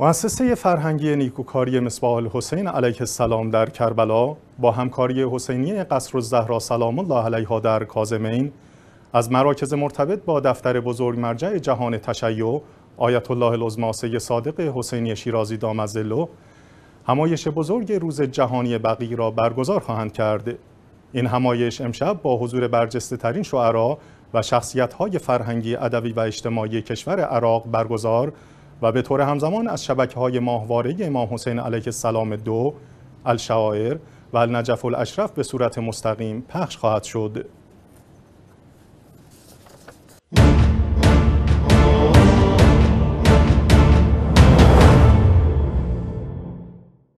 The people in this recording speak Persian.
مؤسسه فرهنگی نیکوکاری مصباح الحسین علیه السلام در کربلا با همکاری حسینی قصر الزهرا سلام الله علیها در کازمین از مراکز مرتبط با دفتر بزرگ مرجع جهان تشیع آیت الله العظما صادق حسینی شیرازی دامزلو همایش بزرگ روز جهانی بقی را برگزار خواهند کرد این همایش امشب با حضور برجسته ترین شعرا و شخصیت های فرهنگی ادبی و اجتماعی کشور عراق برگزار و به طور همزمان از شبکه های ماهواره امام حسین علیه السلام دو، الشعائر و النجف الاشرف به صورت مستقیم پخش خواهد شد.